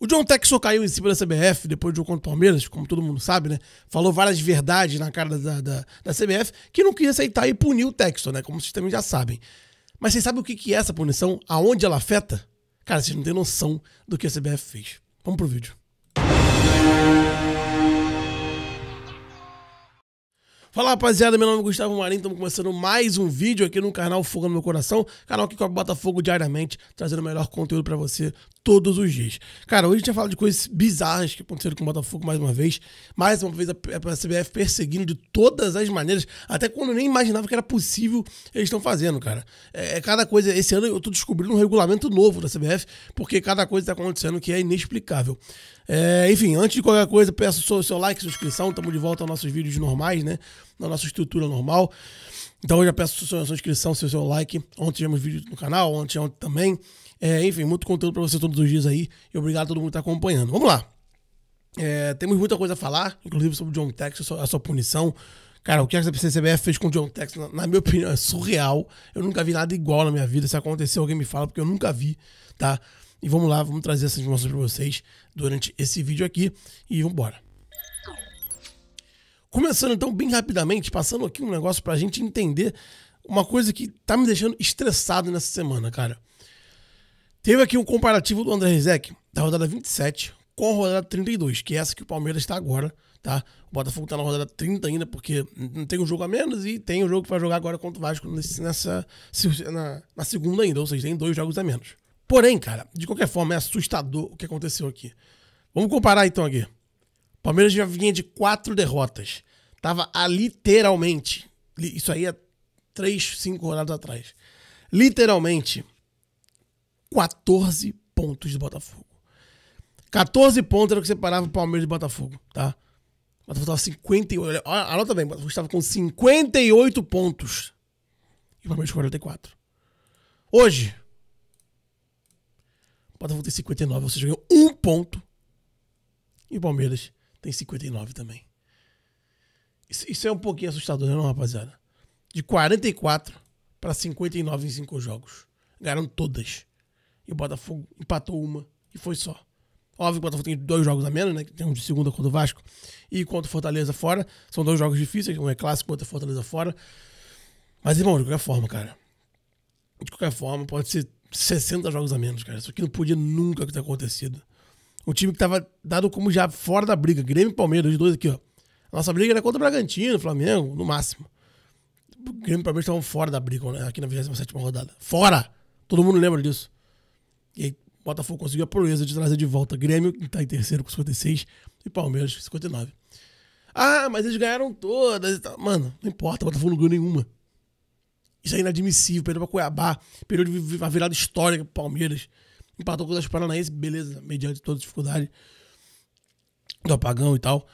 O John Texel caiu em cima da CBF depois do jogo contra o Palmeiras, como todo mundo sabe, né? Falou várias verdades na cara da, da, da CBF, que não queria aceitar e puniu o Texel, né? Como vocês também já sabem. Mas vocês sabem o que, que é essa punição? Aonde ela afeta? Cara, vocês não têm noção do que a CBF fez. Vamos pro vídeo. Fala rapaziada, meu nome é Gustavo Marinho, estamos começando mais um vídeo aqui no canal Fogo no Meu Coração, canal que cobre Botafogo diariamente, trazendo o melhor conteúdo para você todos os dias. Cara, hoje a gente vai falar de coisas bizarras que aconteceram com o Botafogo mais uma vez. Mais uma vez a, a CBF perseguindo de todas as maneiras, até quando eu nem imaginava que era possível, eles estão fazendo, cara. É, é cada coisa. Esse ano eu tô descobrindo um regulamento novo da CBF, porque cada coisa tá acontecendo que é inexplicável. É, enfim, antes de qualquer coisa, peço o seu, seu like, sua inscrição. Estamos de volta aos nossos vídeos normais, né? Na nossa estrutura normal. Então eu já peço sua, sua inscrição, seu, seu like. Ontem tivemos vídeo no canal, ontem, ontem também. É, enfim, muito conteúdo para você todos os dias aí. E obrigado a todo mundo que tá acompanhando. Vamos lá. É, temos muita coisa a falar, inclusive sobre o John Tex, a sua, a sua punição. Cara, o que a CBF fez com o John Tex, na, na, minha opinião, é surreal. Eu nunca vi nada igual na minha vida. Se acontecer, alguém me fala, porque eu nunca vi, tá? E vamos lá, vamos trazer essas informações para vocês durante esse vídeo aqui. E vamos embora. Começando então bem rapidamente, passando aqui um negócio pra gente entender uma coisa que tá me deixando estressado nessa semana, cara. Teve aqui um comparativo do André Rizek, da rodada 27, com a rodada 32, que é essa que o Palmeiras está agora, tá? O Botafogo tá na rodada 30 ainda, porque não tem um jogo a menos e tem um jogo que vai jogar agora contra o Vasco nessa, na, na segunda ainda, ou seja, tem dois jogos a menos. Porém, cara, de qualquer forma, é assustador o que aconteceu aqui. Vamos comparar então aqui. Palmeiras já vinha de quatro derrotas. Tava a, literalmente. Isso aí é três, cinco rodadas atrás. Literalmente, 14 pontos do Botafogo. 14 pontos era o que separava o Palmeiras do Botafogo, tá? O Botafogo tava 58. Anota bem, o Botafogo estava com 58 pontos. E o Palmeiras com 44. Hoje, o Botafogo tem 59, ou seja, ganhou um ponto. E o Palmeiras tem 59 também. Isso, isso é um pouquinho assustador, né, não, rapaziada? De 44 para 59 em 5 jogos. Ganharam todas. E o Botafogo empatou uma e foi só. Óbvio que o Botafogo tem dois jogos a menos, né? Tem um de segunda contra o Vasco e contra o Fortaleza fora. São dois jogos difíceis, um é clássico contra o é Fortaleza fora. Mas, irmão, de qualquer forma, cara. De qualquer forma, pode ser 60 jogos a menos, cara. Isso aqui não podia nunca ter acontecido um time que tava dado como já fora da briga. Grêmio e Palmeiras, os dois aqui, ó. Nossa briga era contra o Bragantino, Flamengo, no máximo. O Grêmio e Palmeiras estavam fora da briga né? aqui na 27 rodada. Fora! Todo mundo lembra disso. E aí, Botafogo conseguiu a proeza de trazer de volta Grêmio, que tá em terceiro com 56, e Palmeiras com 59. Ah, mas eles ganharam todas. Mano, não importa, o Botafogo não ganhou nenhuma. Isso é inadmissível. Perdeu pra Cuiabá, perdeu a uma virada histórica pro Palmeiras. Empatou com o Atlético Paranaense, beleza, mediante toda dificuldade do apagão e tal.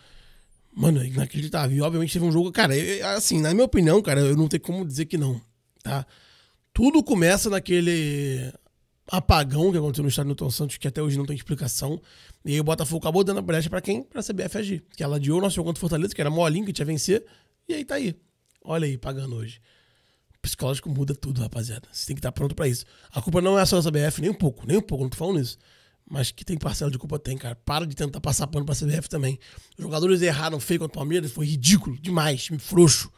Mano, é inacreditável. E obviamente teve um jogo. Cara, eu, assim, na minha opinião, cara, eu não tenho como dizer que não, tá? Tudo começa naquele apagão que aconteceu no estádio Newton Santos, que até hoje não tem explicação. E aí o Botafogo acabou dando a brecha para quem? Pra CBF agir. Que ela adiou o nosso jogo contra o Fortaleza, que era molinho, que tinha vencer. E aí tá aí. Olha aí, pagando hoje psicológico muda tudo, rapaziada. Você tem que estar pronto para isso. A culpa não é só da CBF, nem um pouco, nem um pouco, não tô falando isso. Mas que tem parcela de culpa, tem, cara. Para de tentar passar pano pra CBF também. Os jogadores erraram feio contra o Palmeiras, foi ridículo demais, time frouxo.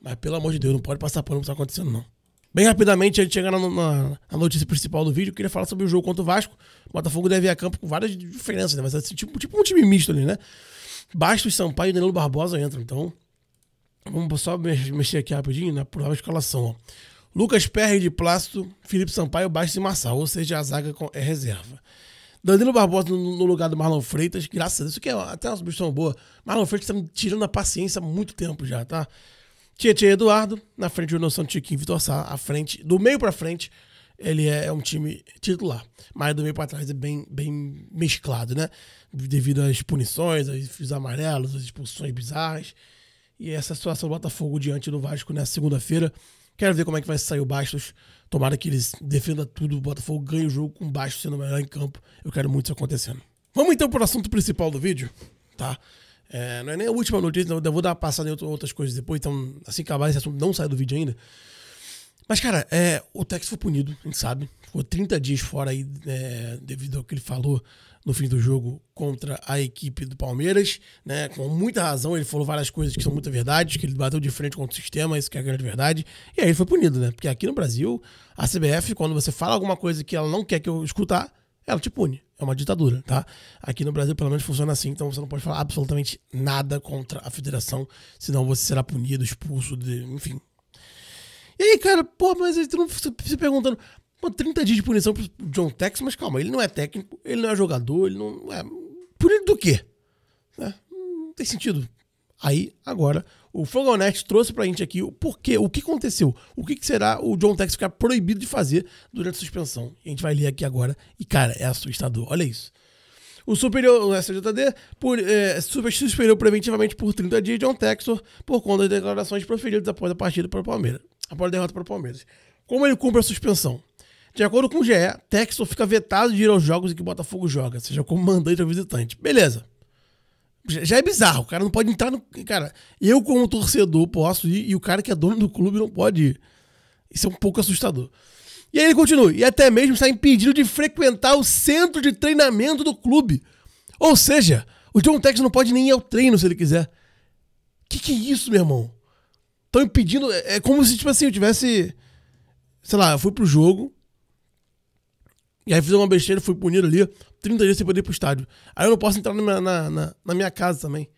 Mas pelo amor de Deus, não pode passar pano não que tá acontecendo, não. Bem rapidamente, a gente chega na, na, na, notícia principal do vídeo, eu queria falar sobre o jogo contra o Vasco. O Botafogo deve ir a campo com várias diferenças, né? Mas é tipo, tipo um time misto ali, né? Bastos, Sampaio e Danilo Barbosa entram. Então, Vamos só mexer aqui rapidinho na prova escalação. Ó. Lucas Perry de Plácido, Felipe Sampaio, baixo e Marçal, ou seja, a zaga é reserva. Danilo Barbosa no lugar do Marlon Freitas, graças a Deus, isso que é até uma substituição boa. Marlon Freitas tá me tirando a paciência há muito tempo já, tá? Tietchan Eduardo, na frente do noção de Tiquinho Vitor Sá, à frente, do meio para frente, ele é, é, um time titular. Mas do meio para trás é bem, bem mesclado, né? Devido às punições, aos amarelos, às expulsões bizarras. E essa é situação do Botafogo diante do Vasco nessa segunda-feira. Quero ver como é que vai sair o Bastos. Tomara que eles defenda tudo, o Botafogo ganhe o jogo com o Bastos sendo melhor em campo. Eu quero muito isso acontecendo. Vamos então para o assunto principal do vídeo, tá? É, não é nem a última notícia, eu vou dar uma passada em outras coisas depois, então assim acabar esse assunto não sai do vídeo ainda. Mas, cara, é, o Tex foi punido, a gente sabe. Ficou 30 dias fora aí, é, devido ao que ele falou no fim do jogo contra a equipe do Palmeiras, né? Com muita razão, ele falou várias coisas que são muita verdade, que ele bateu de frente contra o sistema, isso que é a grande verdade. E aí ele foi punido, né? Porque aqui no Brasil, a CBF, quando você fala alguma coisa que ela não quer que eu escutar, ela te pune. É uma ditadura, tá? Aqui no Brasil, pelo menos, funciona assim, então você não pode falar absolutamente nada contra a federação, senão você será punido, expulso, de, enfim, e aí, cara, pô, mas aí tu não se perguntando. Mano, 30 dias de punição pro John Tex, mas calma, ele não é técnico, ele não é jogador, ele não. É, punido do quê? É, não tem sentido. Aí, agora, o Fogonete trouxe pra gente aqui o porquê, o que aconteceu, o que, que será o John Tex ficar proibido de fazer durante a suspensão. A gente vai ler aqui agora e, cara, é assustador, olha isso. O superior, o SJD, por, é, suspendeu preventivamente por 30 dias John Texor por conta das declarações proferidas após a partida para o Palmeiras após a derrota para o Palmeiras. Como ele cumpre a suspensão? De acordo com o GE, Texton fica vetado de ir aos jogos em que o Botafogo joga, seja como mandante ou visitante. Beleza. Já é bizarro, o cara não pode entrar no. Cara, eu, como torcedor, posso ir e o cara que é dono do clube não pode ir. Isso é um pouco assustador. E aí ele continua, e até mesmo está impedido de frequentar o centro de treinamento do clube. Ou seja, o John Texas não pode nem ir ao treino se ele quiser. Que que é isso, meu irmão? Estão impedindo. É, é como se, tipo assim, eu tivesse. Sei lá, eu fui pro jogo. E aí fiz uma besteira, fui punido ali. 30 dias sem poder ir pro estádio. Aí eu não posso entrar na minha, na, na, na minha casa também.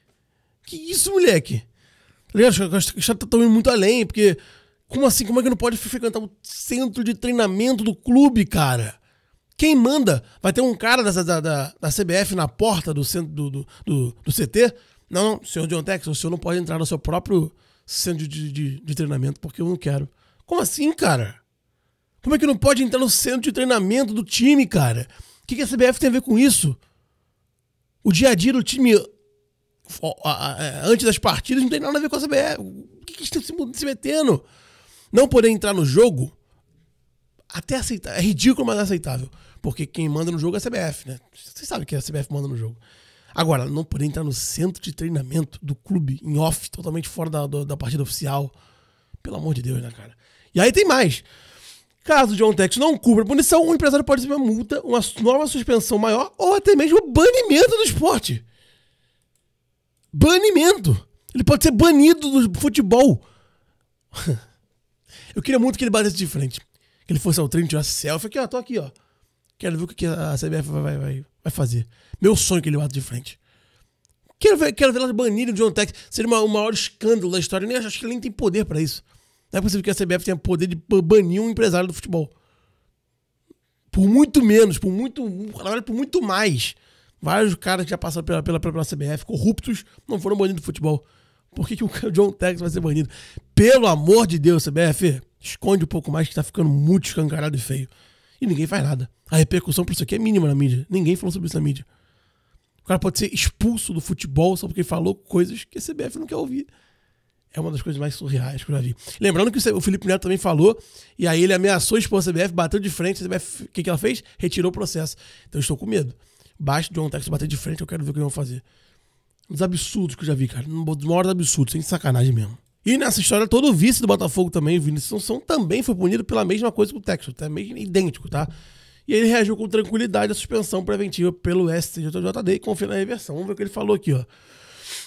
Que isso, moleque? Tá Acho que o tá indo muito além, porque. Como assim? Como é que não pode frequentar o centro de treinamento do clube, cara? Quem manda? Vai ter um cara da, da, da, da CBF na porta do centro do, do, do, do CT? Não, não, senhor John Texas, o senhor não pode entrar no seu próprio centro de, de, de treinamento porque eu não quero. Como assim, cara? Como é que não pode entrar no centro de treinamento do time, cara? O que, que a CBF tem a ver com isso? O dia a dia do time é, antes das partidas não tem nada a ver com a CBF. O que, que eles estão se metendo? Não poder entrar no jogo até aceitar. É ridículo, mas é aceitável. Porque quem manda no jogo é a CBF, né? Vocês sabem que a CBF manda no jogo. Agora, não poder entrar no centro de treinamento do clube, em off, totalmente fora da, da, da partida oficial. Pelo amor de Deus, né, cara? E aí tem mais. Caso o John Tex não cubra a punição, o empresário pode receber uma multa, uma nova suspensão maior ou até mesmo o banimento do esporte. Banimento. Ele pode ser banido do futebol. Eu queria muito que ele batesse de frente. Que ele fosse ao treino, tirasse selfie. Aqui, ó, tô aqui, ó. Quero ver o que a CBF vai, vai, vai fazer. Meu sonho é que ele bata de frente. Quero ver, quero ver elas o John Tex. Seria uma, o maior escândalo da história. Eu nem acho que ele nem tem poder para isso. Não é possível que a CBF tenha poder de banir um empresário do futebol. Por muito menos, por muito. Por muito mais. Vários caras que já passaram pela, pela, pela CBF, corruptos, não foram banidos do futebol. Por que, que o John Tex vai ser banido? Pelo amor de Deus, CBF, esconde um pouco mais que tá ficando muito escancarado e feio e ninguém faz nada. A repercussão por isso aqui é mínima na mídia. Ninguém falou sobre isso na mídia. O cara pode ser expulso do futebol só porque falou coisas que a CBF não quer ouvir. É uma das coisas mais surreais que eu já vi. Lembrando que o Felipe Neto também falou, e aí ele ameaçou expor a CBF, bateu de frente, a CBF, o que, que ela fez? Retirou o processo. Então eu estou com medo. Basta de um Tex bater de frente, eu quero ver o que eles vão fazer. Um dos absurdos que eu já vi, cara. Um dos maiores absurdos, sem sacanagem mesmo. E nessa história, todo o vice do Botafogo também, o Vinícius Sansão, também foi punido pela mesma coisa que o Texas, até tá? mesmo idêntico, tá? E ele reagiu com tranquilidade à suspensão preventiva pelo STJD e confia na reversão. Vamos ver o que ele falou aqui, ó.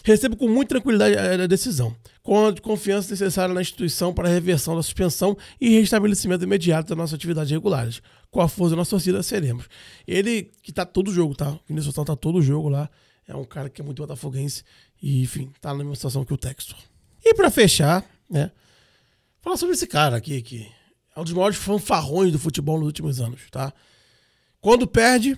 Recebo com muita tranquilidade a decisão, com a confiança necessária na instituição para a reversão da suspensão e restabelecimento imediato das nossas atividades regulares. Com a força da nossa torcida, seremos. Ele que tá todo jogo, tá? O Vinícius Sansão tá todo jogo lá. É um cara que é muito botafoguense e, enfim, tá na mesma situação que o Texas. E para fechar, né? Falar sobre esse cara aqui, que é um dos maiores fanfarrões do futebol nos últimos anos, tá? Quando perde,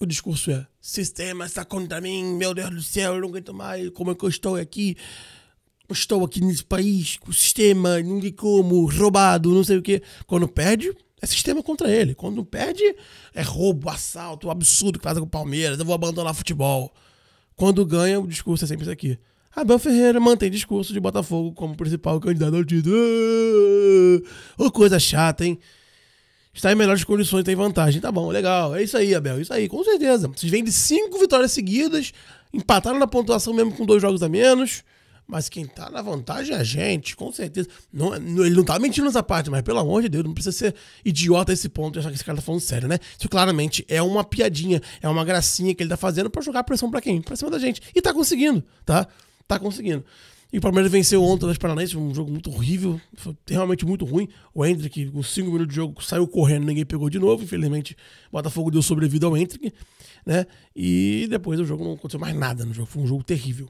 o discurso é: sistema está contra mim, meu Deus do céu, eu não aguento mais, como é que eu estou aqui? estou aqui nesse país, com o sistema, ninguém como, roubado, não sei o quê. Quando perde, é sistema contra ele. Quando perde, é roubo, assalto, absurdo que faz com o Palmeiras, eu vou abandonar futebol. Quando ganha, o discurso é sempre isso aqui. Abel Ferreira mantém discurso de Botafogo como principal candidato ao título. oh, coisa chata, hein? Está em melhores condições, tem vantagem. Tá bom, legal. É isso aí, Abel. É isso aí, com certeza. Vocês vêm de cinco vitórias seguidas, empataram na pontuação mesmo com dois jogos a menos. Mas quem tá na vantagem é a gente, com certeza. Não, é, ele não tá mentindo nessa parte, mas pelo amor de Deus, não precisa ser idiota a esse ponto e achar que esse cara tá falando sério, né? Isso claramente é uma piadinha, é uma gracinha que ele tá fazendo para jogar pressão para quem? Pra cima da gente. E tá conseguindo, tá? tá conseguindo. E o Palmeiras venceu ontem das Paranaenses, um jogo muito horrível, foi realmente muito ruim. O Hendrick, com 5 minutos de jogo, saiu correndo, ninguém pegou de novo. Infelizmente, o Botafogo deu sobrevida ao Hendrick, né? E depois o jogo não aconteceu mais nada no jogo, foi um jogo terrível.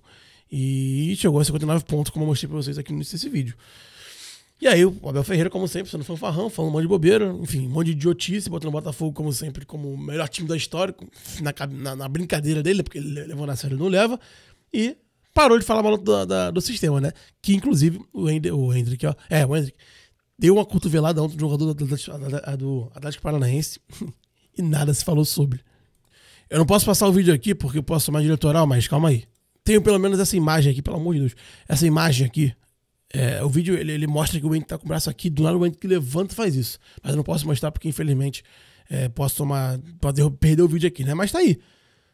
E chegou a 59 pontos, como eu mostrei pra vocês aqui no início desse vídeo. E aí, o Abel Ferreira, como sempre, sendo fanfarrão, falando um monte de bobeira, enfim, um monte de idiotice, botando o Botafogo, como sempre, como o melhor time da história, na, na, na brincadeira dele, porque ele levou na série não leva. E parou de falar mal do, do, do sistema, né? Que inclusive o, End, o Hendrick, ó. É, o Hendrick deu uma cotovelada ontem do jogador do, do, do Atlético Paranaense e nada se falou sobre. Eu não posso passar o vídeo aqui porque eu posso tomar diretoral, mas calma aí. Tenho pelo menos essa imagem aqui, pelo amor de Deus. Essa imagem aqui. É, o vídeo ele, ele, mostra que o Wendy tá com o braço aqui, do lado o Wendy que levanta e faz isso. Mas eu não posso mostrar porque, infelizmente, é, posso tomar. Pode perder o vídeo aqui, né? Mas tá aí.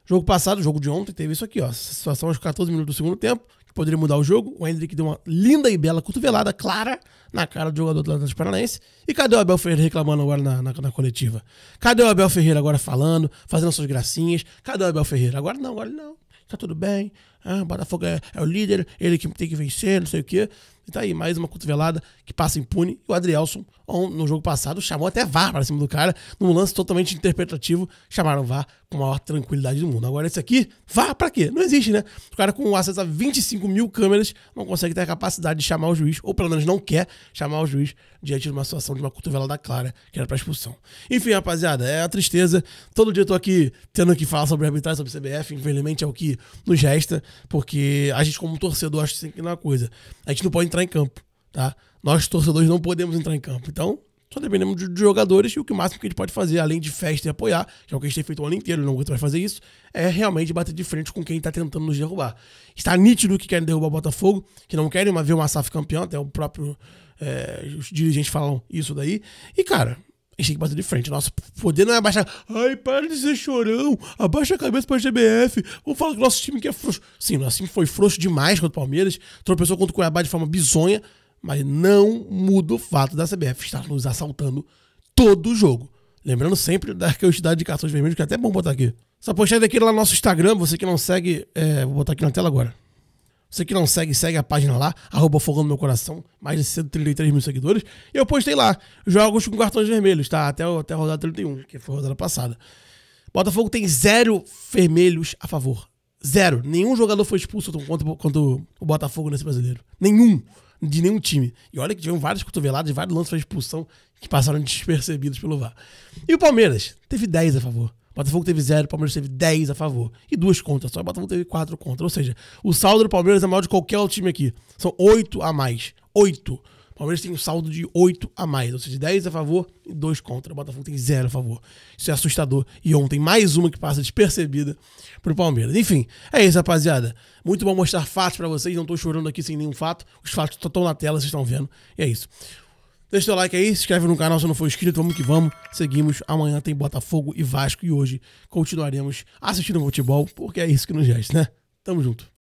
Jogo passado, jogo de ontem, teve isso aqui, ó. Essa situação aos 14 minutos do segundo tempo, que poderia mudar o jogo. O Hendrick deu uma linda e bela cotovelada clara na cara do jogador do Atlético Paranaense. E cadê o Abel Ferreira reclamando agora na, na, na, coletiva? Cadê o Abel Ferreira agora falando, fazendo suas gracinhas? Cadê o Abel Ferreira? Agora não, agora não. Tá tudo bem. Ah, o Botafogo é, é o líder, ele que tem que vencer, não sei o quê. E tá aí, mais uma cotovelada que passa impune. E o Adrielson, no jogo passado, chamou até VAR para cima do cara, num lance totalmente interpretativo. Chamaram VAR com a maior tranquilidade do mundo. Agora, esse aqui, vá para quê? Não existe, né? O cara com acesso a 25 mil câmeras não consegue ter a capacidade de chamar o juiz, ou pelo menos não quer chamar o juiz diante de uma situação de uma cotovela da Clara, que era para expulsão. Enfim, rapaziada, é a tristeza. Todo dia eu tô aqui tendo que falar sobre arbitragem, sobre CBF, infelizmente é o que nos resta, porque a gente, como torcedor, acho que tem que ir uma coisa. A gente não pode entrar em campo, tá? Nós, torcedores, não podemos entrar em campo. Então, só dependemos de, jogadores e o que máximo que a gente pode fazer, além de festa e apoiar, que é o que a gente tem feito o ano inteiro, não vai fazer isso, é realmente bater de frente com quem está tentando nos derrubar. Está nítido que querem derrubar o Botafogo, que não querem ver uma SAF campeão até o próprio. É, os dirigentes falam isso daí. E, cara, a gente tem que bater de frente. Nosso poder não é abaixar. Ai, para de ser chorão. Abaixa a cabeça para a GBF. Vamos falar que nosso time que é frouxo. Sim, nosso time foi frouxo demais contra o Palmeiras. Tropeçou contra o Cuiabá de forma bizonha. Mas não muda o fato da CBF estar nos assaltando todo o jogo. Lembrando sempre da quantidade de cartões vermelhos, que é até bom botar aqui. Essa postagem é daqui lá no nosso Instagram, você que não segue, é, vou botar aqui na tela agora. Você que não segue, segue a página lá, arroba Meu Coração, mais de 133 mil seguidores. E eu postei lá, jogos com cartões vermelhos, tá? Até, até a rodada 31, que foi a rodada passada. Botafogo tem zero vermelhos a favor. Zero. Nenhum jogador foi expulso contra, contra o Botafogo nesse brasileiro. Nenhum de nenhum time. E olha que tiveram várias cotoveladas, vários lances para expulsão que passaram despercebidos pelo VAR. E o Palmeiras teve 10 a favor. Botafogo teve 0, Palmeiras teve 10 a favor. E duas contra só. O Botafogo teve 4 contra. Ou seja, o saldo do Palmeiras é maior de qualquer outro time aqui. São 8 a mais. 8. O Palmeiras tem um saldo de 8 a mais, ou seja, 10 a favor e 2 contra. O Botafogo tem 0 a favor. Isso é assustador. E ontem, mais uma que passa despercebida pro Palmeiras. Enfim, é isso, rapaziada. Muito bom mostrar fatos para vocês. Não tô chorando aqui sem nenhum fato. Os fatos estão na tela, vocês estão vendo. E é isso. Deixa o seu like aí, se inscreve no canal se não for inscrito, vamos que vamos. Seguimos, amanhã tem Botafogo e Vasco e hoje continuaremos assistindo futebol, porque é isso que nos resta, né? Tamo junto.